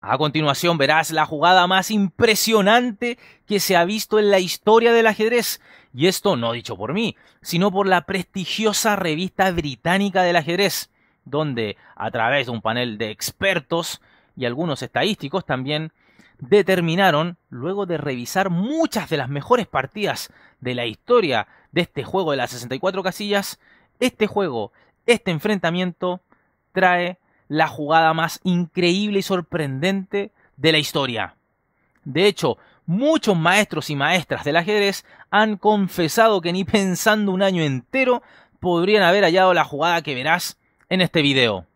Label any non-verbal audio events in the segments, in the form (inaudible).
A continuación verás la jugada más impresionante que se ha visto en la historia del ajedrez, y esto no dicho por mí, sino por la prestigiosa revista británica del ajedrez, donde a través de un panel de expertos y algunos estadísticos también determinaron, luego de revisar muchas de las mejores partidas de la historia de este juego de las 64 casillas, este juego, este enfrentamiento, trae la jugada más increíble y sorprendente de la historia. De hecho, muchos maestros y maestras del ajedrez han confesado que ni pensando un año entero podrían haber hallado la jugada que verás en este video.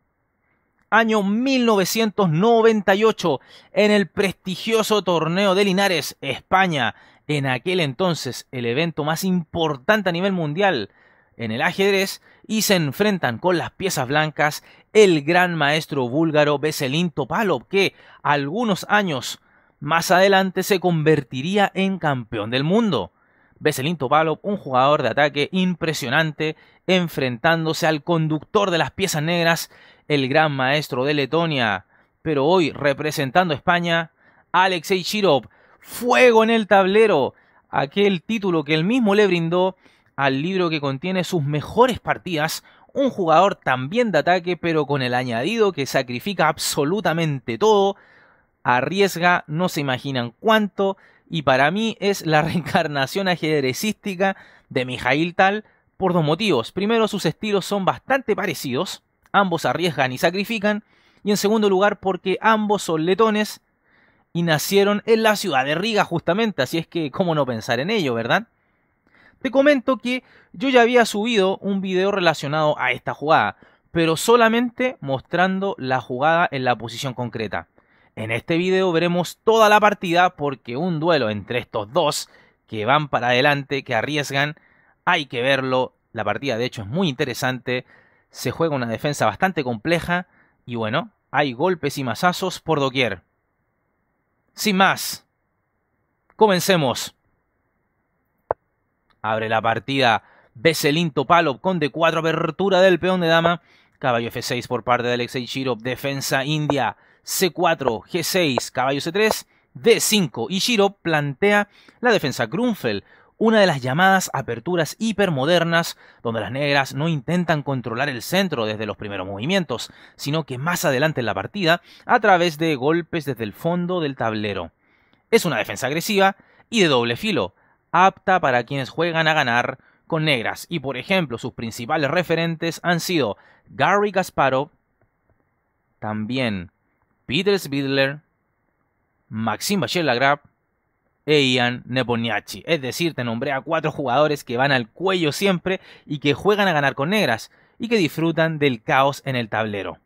Año 1998, en el prestigioso torneo de Linares, España, en aquel entonces el evento más importante a nivel mundial, en el ajedrez y se enfrentan con las piezas blancas el gran maestro búlgaro Veselin Topalov, que algunos años más adelante se convertiría en campeón del mundo. Veselin Topalov, un jugador de ataque impresionante, enfrentándose al conductor de las piezas negras, el gran maestro de Letonia, pero hoy representando a España, Alexei Shirov, fuego en el tablero, aquel título que él mismo le brindó al libro que contiene sus mejores partidas, un jugador también de ataque, pero con el añadido que sacrifica absolutamente todo, arriesga, no se imaginan cuánto, y para mí es la (laughs) reencarnación ajedrecística de Mijail Tal por dos motivos. Primero, sus estilos son bastante parecidos, ambos arriesgan y sacrifican, y en segundo lugar, porque ambos son letones y nacieron en la ciudad de Riga justamente, así es que cómo no pensar en ello, ¿verdad? Te comento que yo ya había subido un video relacionado a esta jugada, pero solamente mostrando la jugada en la posición concreta. En este video veremos toda la partida porque un duelo entre estos dos que van para adelante, que arriesgan, hay que verlo. La partida de hecho es muy interesante, se juega una defensa bastante compleja y bueno, hay golpes y mazazos por doquier. Sin más, comencemos. Abre la partida Veselin Topalov con D4, apertura del peón de dama. Caballo F6 por parte de Alexei Shirov, defensa India. C4, G6, caballo C3, D5. Y Shirov plantea la defensa Grunfeld una de las llamadas aperturas hipermodernas, donde las negras no intentan controlar el centro desde los primeros movimientos, sino que más adelante en la partida, a través de golpes desde el fondo del tablero. Es una defensa agresiva y de doble filo, apta para quienes juegan a ganar con negras. Y por ejemplo, sus principales referentes han sido Gary Kasparov, también Peter Spidler, Maxim Bachelagrab e Ian Neponiachi. Es decir, te nombré a cuatro jugadores que van al cuello siempre y que juegan a ganar con negras y que disfrutan del caos en el tablero.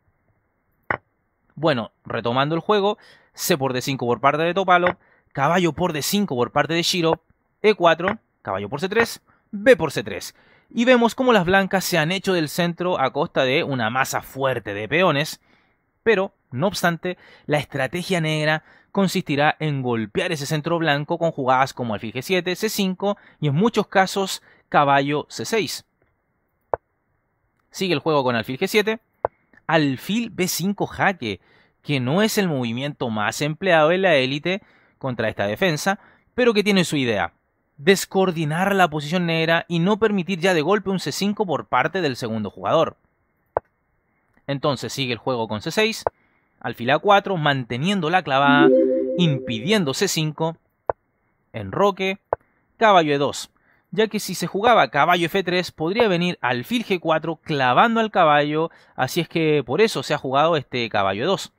Bueno, retomando el juego, C por D5 por parte de Topalo, caballo por D5 por parte de Shiro, e4, caballo por C3, B por C3. Y vemos cómo las blancas se han hecho del centro a costa de una masa fuerte de peones, pero, no obstante, la estrategia negra consistirá en golpear ese centro blanco con jugadas como alfil G7, C5 y en muchos casos caballo C6. Sigue el juego con alfil G7, alfil B5 jaque, que no es el movimiento más empleado en la élite contra esta defensa, pero que tiene su idea descoordinar la posición negra y no permitir ya de golpe un C5 por parte del segundo jugador. Entonces sigue el juego con C6, alfil A4, manteniendo la clavada, impidiendo C5, enroque, caballo E2, ya que si se jugaba caballo F3 podría venir alfil G4 clavando al caballo, así es que por eso se ha jugado este caballo E2,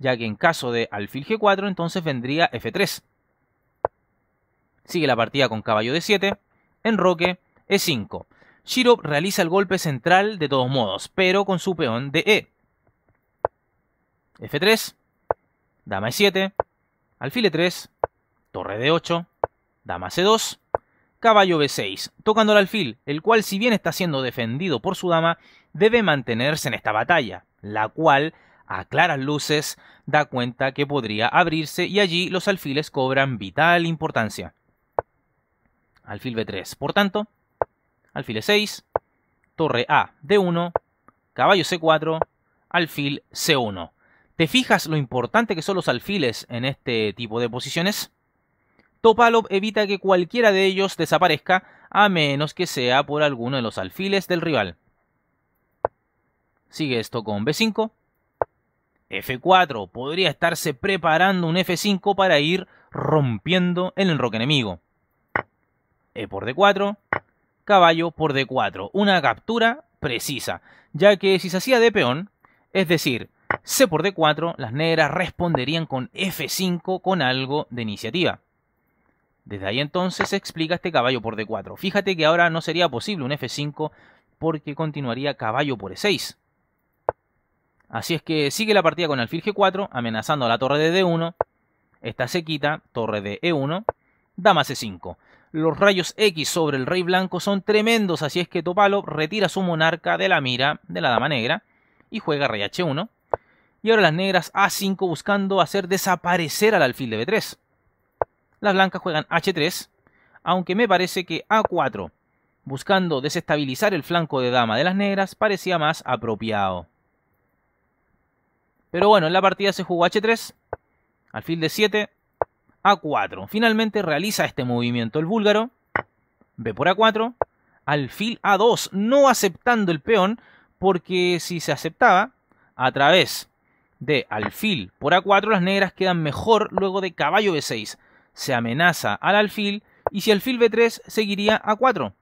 ya que en caso de alfil G4 entonces vendría F3 Sigue la partida con caballo d 7, enroque e5. Shirov realiza el golpe central de todos modos, pero con su peón de e. F3, dama E7, alfil E3, torre D8, dama C2, caballo B6, tocando el alfil, el cual si bien está siendo defendido por su dama, debe mantenerse en esta batalla, la cual a claras luces da cuenta que podría abrirse y allí los alfiles cobran vital importancia alfil b3. Por tanto, alfil e6, torre a d1, caballo c4, alfil c1. ¿Te fijas lo importante que son los alfiles en este tipo de posiciones? Topalov evita que cualquiera de ellos desaparezca a menos que sea por alguno de los alfiles del rival. Sigue esto con b5. f4 podría estarse preparando un f5 para ir rompiendo el enroque enemigo. E por D4, caballo por D4. Una captura precisa, ya que si se hacía de peón, es decir, C por D4, las negras responderían con F5 con algo de iniciativa. Desde ahí entonces se explica este caballo por D4. Fíjate que ahora no sería posible un F5 porque continuaría caballo por E6. Así es que sigue la partida con alfil G4, amenazando a la torre de D1. Esta se quita, torre de E1, dama C5 los rayos X sobre el rey blanco son tremendos, así es que Topalo retira a su monarca de la mira de la dama negra y juega rey H1. Y ahora las negras A5 buscando hacer desaparecer al alfil de B3. Las blancas juegan H3, aunque me parece que A4, buscando desestabilizar el flanco de dama de las negras, parecía más apropiado. Pero bueno, en la partida se jugó H3, alfil de 7 a 4. Finalmente realiza este movimiento el búlgaro. B por A4. Alfil A2, no aceptando el peón, porque si se aceptaba, a través de alfil por A4 las negras quedan mejor luego de caballo B6. Se amenaza al alfil y si alfil B3 seguiría A4.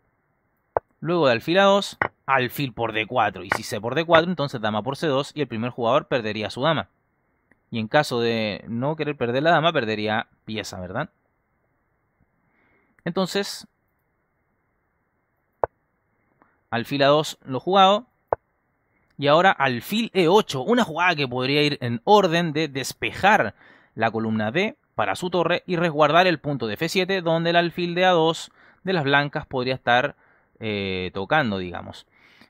Luego de alfil A2, alfil por D4. Y si C por D4, entonces dama por C2 y el primer jugador perdería su dama. Y en caso de no querer perder la dama, perdería pieza, ¿verdad? Entonces, alfil A2 lo jugado. Y ahora alfil E8, una jugada que podría ir en orden de despejar la columna D para su torre y resguardar el punto de F7 donde el alfil de A2 de las blancas podría estar eh, tocando, digamos.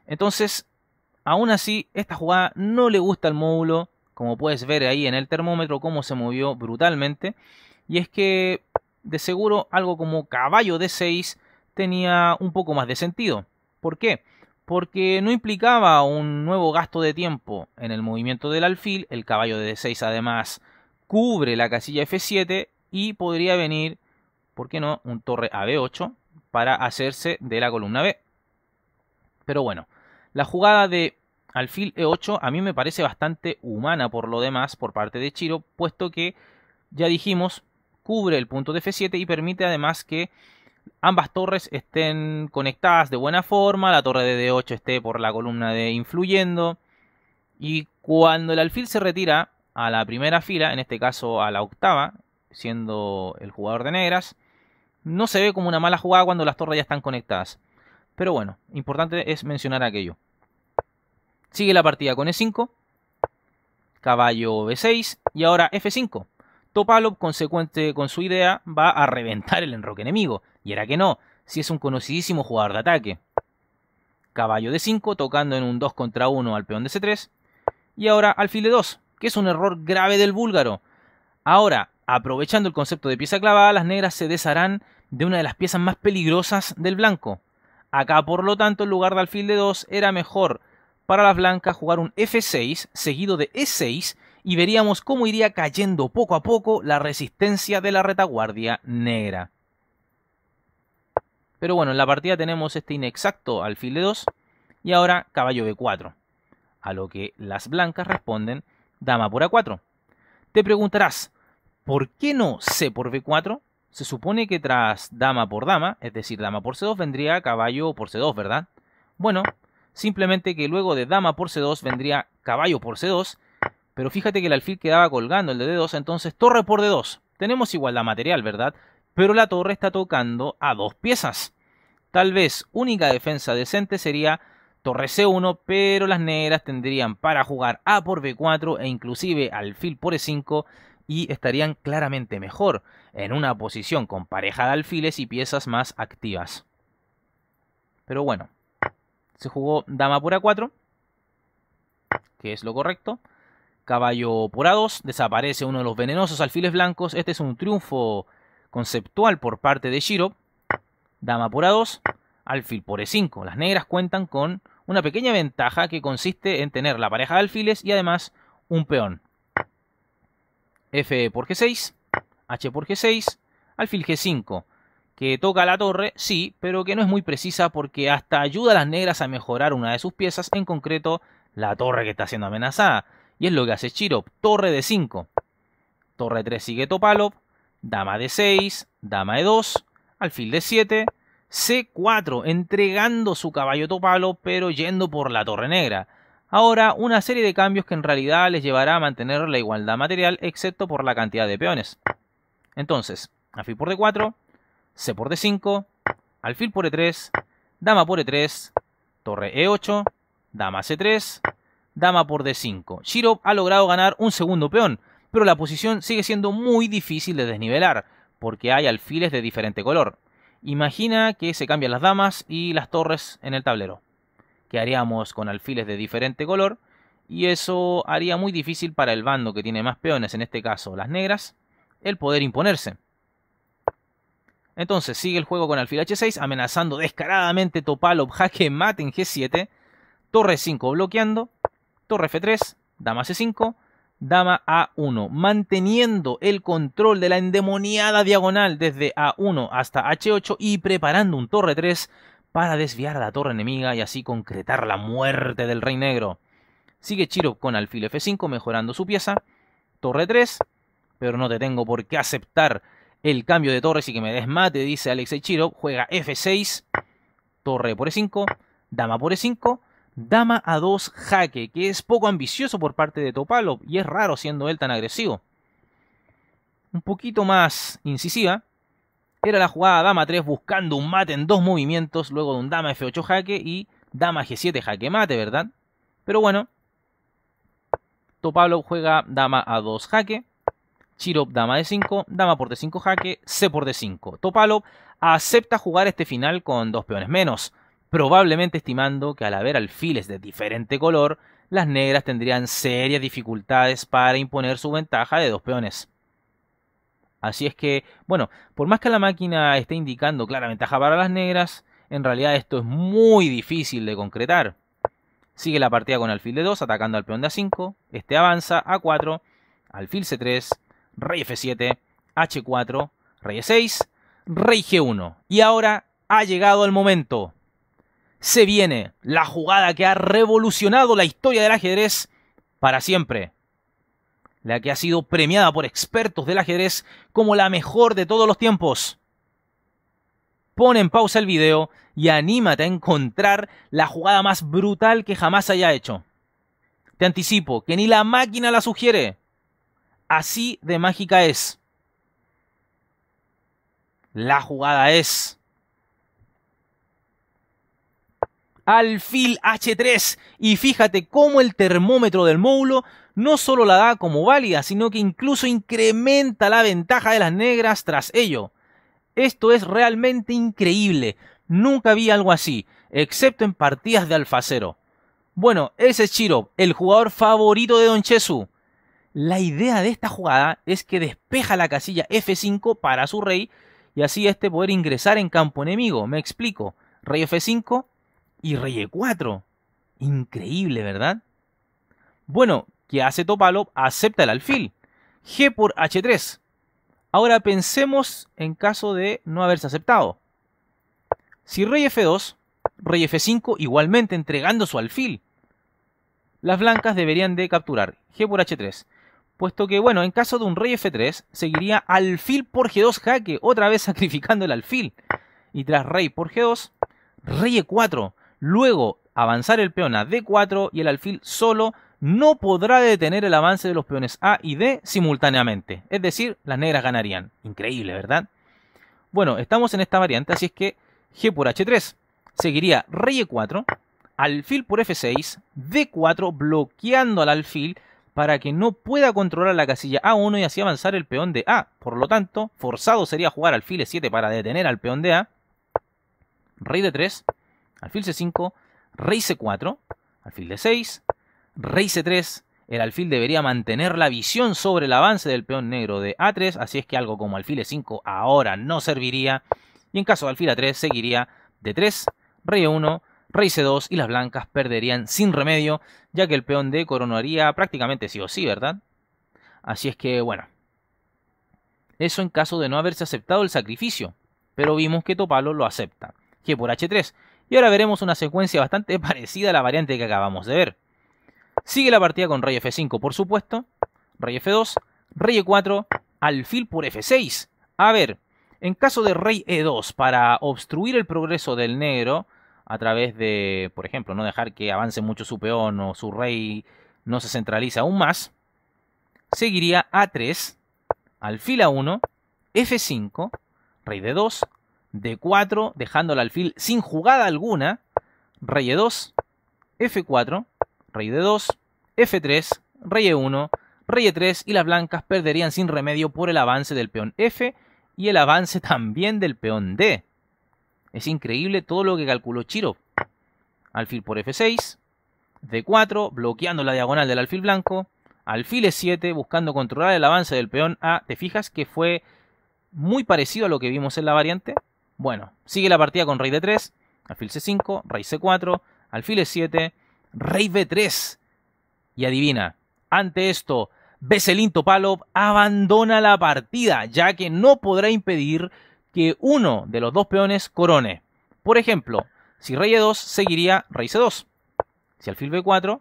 Entonces, aún así, esta jugada no le gusta al módulo como puedes ver ahí en el termómetro, cómo se movió brutalmente. Y es que de seguro algo como caballo de 6 tenía un poco más de sentido. ¿Por qué? Porque no implicaba un nuevo gasto de tiempo en el movimiento del alfil. El caballo de 6 además cubre la casilla F7 y podría venir, ¿por qué no?, un torre a 8 para hacerse de la columna B. Pero bueno, la jugada de alfil E8 a mí me parece bastante humana por lo demás por parte de Chiro, puesto que, ya dijimos, cubre el punto de F7 y permite además que ambas torres estén conectadas de buena forma, la torre de D8 esté por la columna de influyendo, y cuando el alfil se retira a la primera fila, en este caso a la octava, siendo el jugador de negras, no se ve como una mala jugada cuando las torres ya están conectadas. Pero bueno, importante es mencionar aquello. Sigue la partida con E5, caballo B6 y ahora F5. Topalov, consecuente con su idea, va a reventar el enroque enemigo. Y era que no, si es un conocidísimo jugador de ataque. Caballo D5, tocando en un 2 contra 1 al peón de C3. Y ahora alfil de 2 que es un error grave del búlgaro. Ahora, aprovechando el concepto de pieza clavada, las negras se desharán de una de las piezas más peligrosas del blanco. Acá, por lo tanto, en lugar de alfil de 2 era mejor para las blancas jugar un F6 seguido de E6 y veríamos cómo iría cayendo poco a poco la resistencia de la retaguardia negra. Pero bueno, en la partida tenemos este inexacto alfil de 2 y ahora caballo B4, a lo que las blancas responden dama por A4. Te preguntarás, ¿por qué no C por B4? Se supone que tras dama por dama, es decir, dama por C2, vendría caballo por C2, ¿verdad? Bueno, Simplemente que luego de dama por c2 vendría caballo por c2. Pero fíjate que el alfil quedaba colgando el de d2, entonces torre por d2. Tenemos igualdad material, ¿verdad? Pero la torre está tocando a dos piezas. Tal vez única defensa decente sería torre c1, pero las negras tendrían para jugar a por b4 e inclusive alfil por e5 y estarían claramente mejor en una posición con pareja de alfiles y piezas más activas. Pero bueno, se jugó dama por a 4, que es lo correcto. Caballo por a 2, desaparece uno de los venenosos alfiles blancos. Este es un triunfo conceptual por parte de Shiro. Dama por a 2, alfil por E5. Las negras cuentan con una pequeña ventaja que consiste en tener la pareja de alfiles y además un peón. F por G6, H por G6, alfil G5 que toca la torre, sí, pero que no es muy precisa porque hasta ayuda a las negras a mejorar una de sus piezas, en concreto la torre que está siendo amenazada. Y es lo que hace Chirop, torre de 5. Torre 3 sigue Topalop, dama de 6, dama de 2, alfil de 7, C4, entregando su caballo Topalop, pero yendo por la torre negra. Ahora, una serie de cambios que en realidad les llevará a mantener la igualdad material, excepto por la cantidad de peones. Entonces, alfil por D4, C por D5, alfil por E3, dama por E3, torre E8, dama C3, dama por D5. Shirov ha logrado ganar un segundo peón, pero la posición sigue siendo muy difícil de desnivelar, porque hay alfiles de diferente color. Imagina que se cambian las damas y las torres en el tablero. ¿Qué haríamos con alfiles de diferente color, y eso haría muy difícil para el bando que tiene más peones, en este caso las negras, el poder imponerse. Entonces sigue el juego con alfil h6, amenazando descaradamente Topalov, jaque mate en g7, torre 5 bloqueando, torre f3, dama c5, dama a1, manteniendo el control de la endemoniada diagonal desde a1 hasta h8 y preparando un torre 3 para desviar a la torre enemiga y así concretar la muerte del rey negro. Sigue Chiro con alfil f5 mejorando su pieza, torre 3, pero no te tengo por qué aceptar el cambio de torres y que me desmate, dice Alexei Chiro Juega F6, torre por E5, dama por E5, dama a 2 jaque, que es poco ambicioso por parte de Topalov y es raro siendo él tan agresivo. Un poquito más incisiva. Era la jugada dama 3 buscando un mate en dos movimientos, luego de un dama F8 jaque y dama G7 jaque mate, ¿verdad? Pero bueno, Topalov juega dama a 2 jaque. Chirop, dama de 5, dama por D5 jaque, C por D5. Topalov acepta jugar este final con dos peones menos, probablemente estimando que al haber alfiles de diferente color, las negras tendrían serias dificultades para imponer su ventaja de dos peones. Así es que, bueno, por más que la máquina esté indicando clara ventaja para las negras, en realidad esto es muy difícil de concretar. Sigue la partida con alfil de 2 atacando al peón de a5, este avanza a 4, alfil c3, rey F7, H4, rey E6, rey G1. Y ahora ha llegado el momento. Se viene la jugada que ha revolucionado la historia del ajedrez para siempre. La que ha sido premiada por expertos del ajedrez como la mejor de todos los tiempos. Pon en pausa el video y anímate a encontrar la jugada más brutal que jamás haya hecho. Te anticipo que ni la máquina la sugiere. Así de mágica es. La jugada es. Alfil H3. Y fíjate cómo el termómetro del módulo no solo la da como válida, sino que incluso incrementa la ventaja de las negras tras ello. Esto es realmente increíble. Nunca vi algo así, excepto en partidas de alfacero. Bueno, ese es Chiro, el jugador favorito de Don Chesu. La idea de esta jugada es que despeja la casilla F5 para su rey y así este poder ingresar en campo enemigo. Me explico. Rey F5 y rey E4. Increíble, ¿verdad? Bueno, ¿qué hace Topalov? Acepta el alfil. G por H3. Ahora pensemos en caso de no haberse aceptado. Si rey F2, rey F5 igualmente entregando su alfil. Las blancas deberían de capturar G por H3 puesto que, bueno, en caso de un rey F3, seguiría alfil por G2 jaque, otra vez (laughs) sacrificando el alfil. Y tras rey por G2, rey E4. Luego avanzar el peón a D4 y el alfil solo no podrá detener el avance de los peones A y D simultáneamente. Es decir, las negras ganarían. Increíble, ¿verdad? Bueno, estamos en esta variante, así es que G por H3 seguiría rey E4, alfil por F6, D4 bloqueando al alfil para que no pueda controlar la casilla A1 y así avanzar el peón de A. Por lo tanto, forzado sería jugar alfil E7 para detener al peón de A. Rey de 3 alfil C5, rey C4, alfil D6, rey C3. El alfil debería mantener la visión sobre el avance del peón negro de A3, así es que algo como alfil E5 ahora no serviría. Y en caso de alfil A3 seguiría D3, rey E1, rey c2 y las blancas perderían sin remedio, ya que el peón D coronaría prácticamente sí o sí, ¿verdad? Así es que, bueno, eso en caso de no haberse aceptado el sacrificio, pero vimos que Topalo lo acepta, G por h3, y ahora veremos una secuencia bastante (laughs) parecida a la variante que acabamos de ver. Sigue la partida con rey f5, por supuesto, rey f2, rey e4, alfil por f6. A ver, en caso de rey e2 para obstruir el progreso del negro, a través de, por ejemplo, no dejar que avance mucho su peón o su rey no se centraliza aún más, seguiría A3, alfil A1, F5, rey de 2 D4, dejando al alfil sin jugada alguna, rey E2, F4, rey de 2 F3, rey E1, rey E3 y las blancas perderían sin remedio por el avance del peón F y el avance (laughs) también del peón D. Es increíble todo lo que calculó Chiro. Alfil por F6, D4, bloqueando la diagonal del alfil blanco, alfil E7, buscando controlar el avance del peón A. ¿Te fijas que fue muy parecido a lo que vimos en la variante? Bueno, sigue la partida con rey D3, alfil C5, rey C4, alfil E7, rey B3. Y adivina, ante esto, Veselin Topalov abandona la partida, ya que no podrá impedir que uno de los dos peones corone. Por ejemplo, si rey e2 seguiría rey c2. Si alfil b4,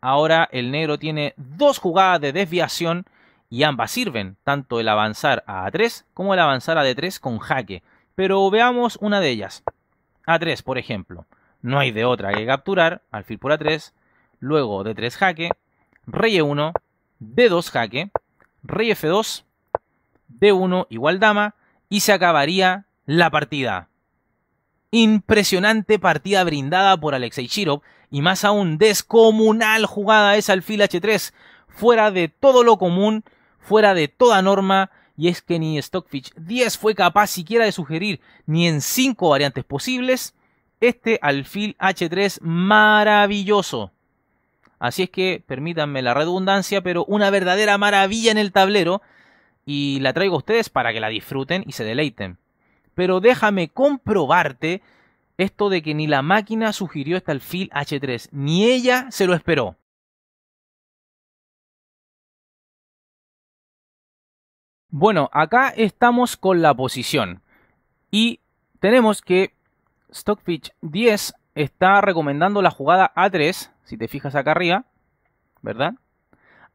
ahora el negro tiene dos jugadas de desviación y ambas sirven, tanto el avanzar a a3 como el avanzar a d3 con jaque. Pero veamos una de ellas. a3, por ejemplo. No hay de otra que capturar, alfil por a3, luego d3 jaque, rey e1, d2 jaque, rey f2, d1 igual dama, y se acabaría la partida. Impresionante partida brindada por Alexei Shirov y más aún descomunal jugada es alfil H3, fuera de todo lo común, fuera de toda norma, y es que ni Stockfish 10 fue capaz siquiera de sugerir ni en 5 variantes posibles este alfil H3 maravilloso. Así es que permítanme la redundancia, pero una verdadera maravilla en el tablero y la traigo a ustedes para que la disfruten y se deleiten. Pero déjame comprobarte esto de que ni la máquina sugirió este alfil H3, ni ella se lo esperó. Bueno, acá estamos con la posición y tenemos que Stockfish 10 está recomendando la jugada A3, si te fijas acá arriba, ¿verdad?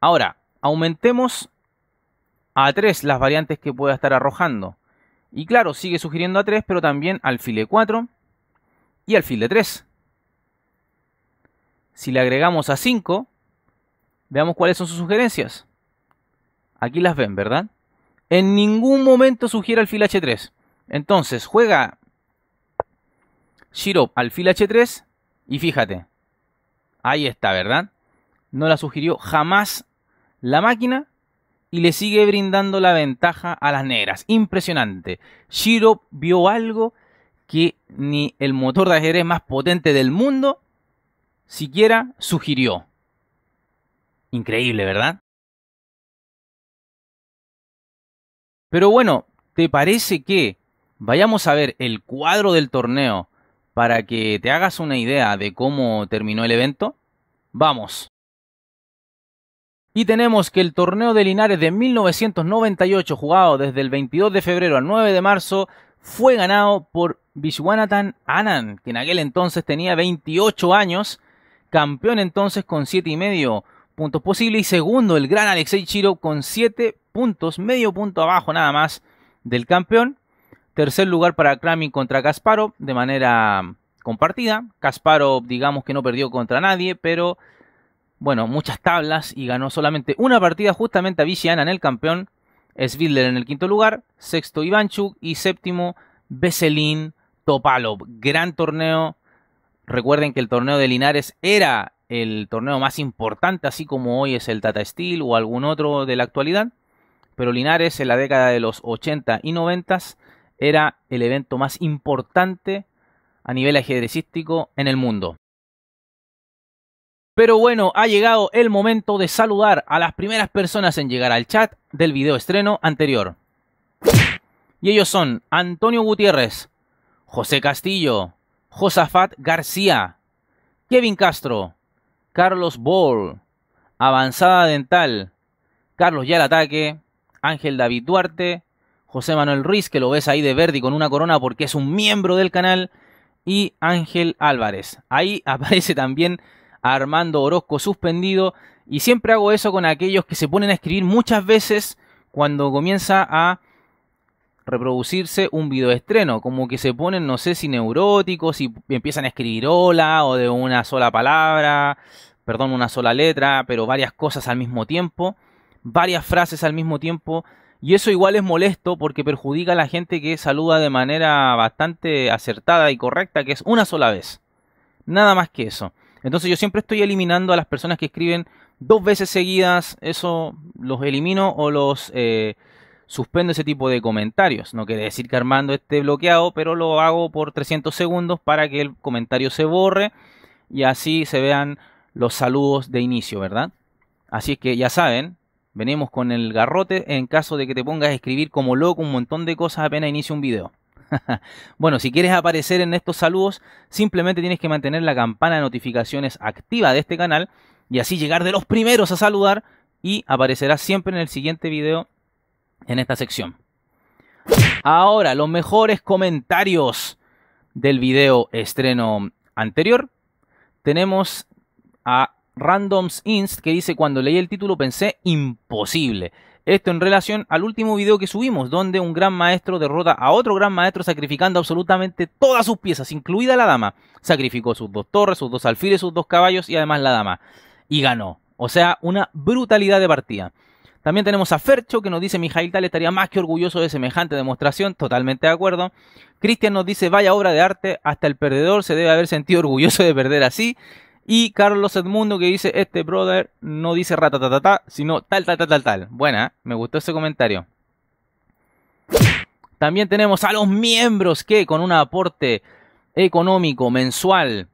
Ahora, aumentemos a 3 las variantes que pueda estar arrojando. Y claro, sigue sugiriendo a 3, pero también alfil E4 y alfil de 3 Si le agregamos a 5, veamos cuáles son sus sugerencias. Aquí las ven, ¿verdad? En ningún momento sugiere alfil H3. Entonces, juega al alfil H3 y fíjate. Ahí está, ¿verdad? No la sugirió jamás la máquina y le sigue brindando la ventaja a las negras. Impresionante. Shiro vio algo que ni el motor de ajedrez más potente del mundo siquiera sugirió. Increíble, ¿verdad? Pero bueno, ¿te parece que vayamos a ver el cuadro del torneo para que te hagas una idea de cómo terminó el evento? Vamos. Y tenemos que el torneo de Linares de 1998, jugado desde el 22 de febrero al 9 de marzo, fue ganado por Vishwanathan Anand, que en aquel entonces tenía 28 años, campeón entonces con 7,5 y medio puntos posibles y segundo el gran Alexei Chiro con 7 puntos, medio punto abajo nada más del campeón. Tercer lugar para Kramin contra Kasparov de manera compartida. Kasparov digamos que no perdió contra nadie, pero bueno, muchas tablas y ganó solamente una partida justamente a Viciana en el campeón, Svidler en el quinto lugar, sexto Ivanchuk y séptimo Veselin Topalov. Gran torneo. Recuerden que el torneo de Linares era el torneo más importante, así como hoy es el Tata Steel o algún otro de la actualidad. Pero Linares en la década de los 80 y 90 era el evento más importante a nivel ajedrecístico en el mundo. Pero bueno, ha llegado el momento de saludar a las primeras personas en llegar al chat del video estreno anterior. Y ellos son Antonio Gutiérrez, José Castillo, Josafat García, Kevin Castro, Carlos Ball, Avanzada Dental, Carlos Yalataque, Ataque, Ángel David Duarte, José Manuel Ruiz, que lo ves ahí de verde con una corona porque es un miembro del canal, y Ángel Álvarez. Ahí (laughs) aparece también Armando Orozco suspendido. Y siempre hago eso con aquellos que se ponen a escribir muchas veces cuando comienza a reproducirse un video estreno, como que se ponen, no sé si neuróticos y empiezan a escribir hola o de una sola palabra, perdón, una sola letra, pero varias cosas al mismo tiempo, varias frases al mismo tiempo, y eso igual es molesto porque perjudica a la gente que saluda de manera bastante acertada y correcta, que es una sola vez. Nada más que eso. Entonces yo siempre estoy eliminando a las personas que escriben dos veces seguidas, eso los elimino o los eh, suspendo ese tipo de comentarios. No quiere decir que Armando esté bloqueado, pero lo hago por 300 segundos para que el comentario se borre y así se vean los saludos de inicio, ¿verdad? Así es que ya saben, venimos con el garrote en caso de que te pongas a escribir como loco un montón de cosas apenas inicia un video. (laughs) bueno, si quieres aparecer en estos saludos, simplemente tienes que mantener la campana de notificaciones activa de este canal y así llegar de los primeros a saludar y aparecerás siempre en el siguiente video en esta sección. Ahora, los mejores comentarios del video estreno anterior. Tenemos a Randoms Inst que dice cuando leí el título pensé imposible. Esto en relación al último video que subimos, donde un gran maestro derrota a otro gran maestro sacrificando absolutamente todas sus piezas, incluida la dama. Sacrificó sus dos torres, sus dos alfiles, sus dos caballos y además la dama. Y ganó. O sea, una brutalidad de partida. También tenemos a Fercho que nos dice Mijail Tal estaría más que orgulloso de semejante demostración, totalmente de acuerdo. Cristian nos dice vaya obra de arte, hasta el perdedor se debe haber sentido orgulloso de perder así. Y Carlos Edmundo que dice, este brother no dice ratatatata, sino tal, tal, tal, tal, tal. Buena, ¿eh? me gustó ese comentario. También tenemos a los miembros que con un aporte económico mensual,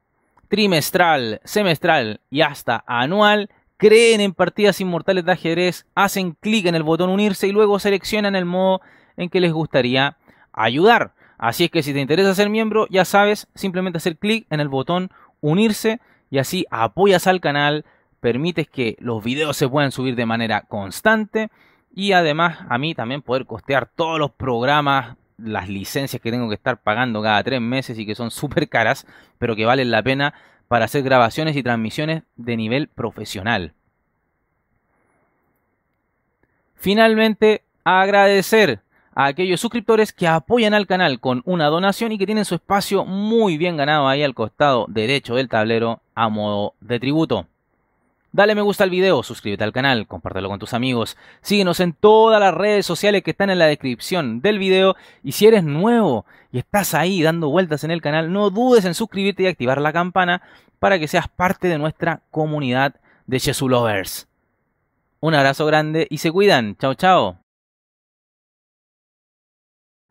trimestral, semestral y hasta anual, creen en partidas inmortales de ajedrez, hacen clic en el botón unirse y luego seleccionan el modo en que les gustaría ayudar. Así es que si te interesa ser miembro, ya sabes, simplemente hacer clic en el botón unirse y así apoyas al canal, permites que los videos se puedan subir de manera constante y además a mí también poder costear todos los programas, las licencias que tengo que estar pagando cada tres meses y que son (laughs) súper caras, pero que valen la pena para hacer grabaciones y transmisiones de nivel profesional. Finalmente, agradecer a aquellos suscriptores que apoyan al canal con una donación y que tienen su espacio muy bien ganado ahí al costado derecho del tablero a modo de tributo. Dale me gusta al video, suscríbete al canal, compártelo con tus amigos, síguenos en todas las redes sociales que están en la descripción del video y si eres nuevo y estás ahí dando vueltas en el canal, no dudes en suscribirte y activar la campana para que seas parte de nuestra comunidad de Lovers. Un abrazo grande y se cuidan. Chao, chao.